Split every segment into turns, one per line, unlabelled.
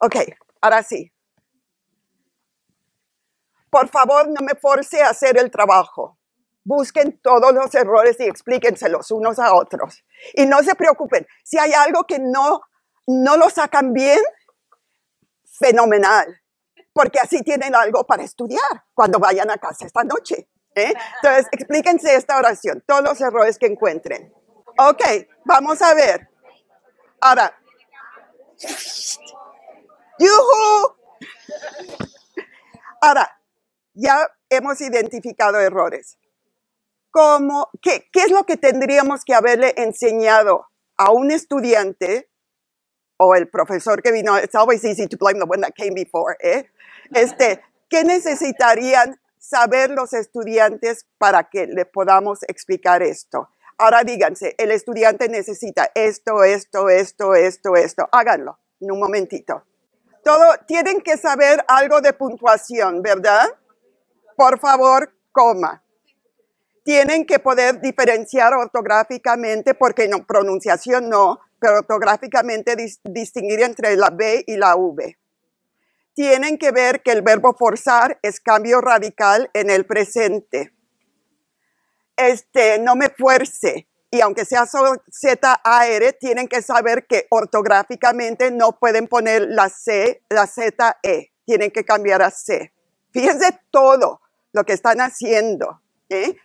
Ok, ahora sí. Por favor, no me force a hacer el trabajo. Busquen todos los errores y explíquenselos unos a otros. Y no se preocupen. Si hay algo que no, no lo sacan bien, fenomenal. Porque así tienen algo para estudiar cuando vayan a casa esta noche. ¿eh? Entonces, explíquense esta oración, todos los errores que encuentren. Ok, vamos a ver. Ahora, Ahora, ya hemos identificado errores. qué, es lo que tendríamos que haberle enseñado a un estudiante o el profesor que vino? It's always easy to blame the one that came before, ¿eh? Este, ¿Qué necesitarían saber los estudiantes para que le podamos explicar esto? Ahora díganse, el estudiante necesita esto, esto, esto, esto, esto. Háganlo en un momentito tienen que saber algo de puntuación, ¿verdad? Por favor, coma. Tienen que poder diferenciar ortográficamente, porque no, pronunciación no, pero ortográficamente distinguir entre la B y la V. Tienen que ver que el verbo forzar es cambio radical en el presente. Este, no me fuerce, y aunque sea ZAR, tienen que saber que ortográficamente no pueden poner la C, la Z-E. tienen que cambiar a C. Fíjense todo lo que están haciendo. ¿eh?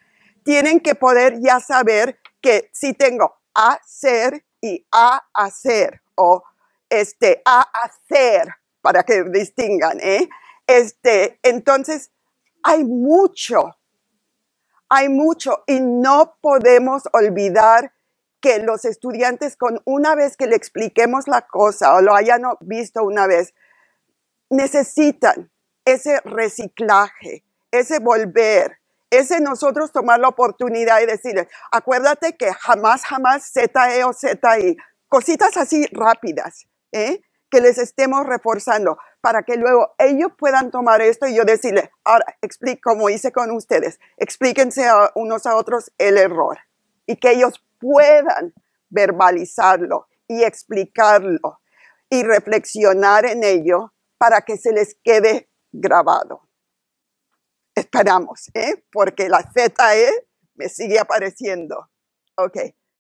Tienen que poder ya saber que si tengo hacer y a hacer o este a hacer para que distingan, ¿eh? Este, entonces hay mucho hay mucho y no podemos olvidar que los estudiantes con una vez que le expliquemos la cosa o lo hayan visto una vez, necesitan ese reciclaje, ese volver, ese nosotros tomar la oportunidad y decirles, acuérdate que jamás, jamás ZE o ZI, cositas así rápidas, ¿eh? que les estemos reforzando para que luego ellos puedan tomar esto y yo decirle ahora explique como hice con ustedes, explíquense a unos a otros el error y que ellos puedan verbalizarlo y explicarlo y reflexionar en ello para que se les quede grabado. Esperamos, ¿eh? porque la ZE me sigue apareciendo. okay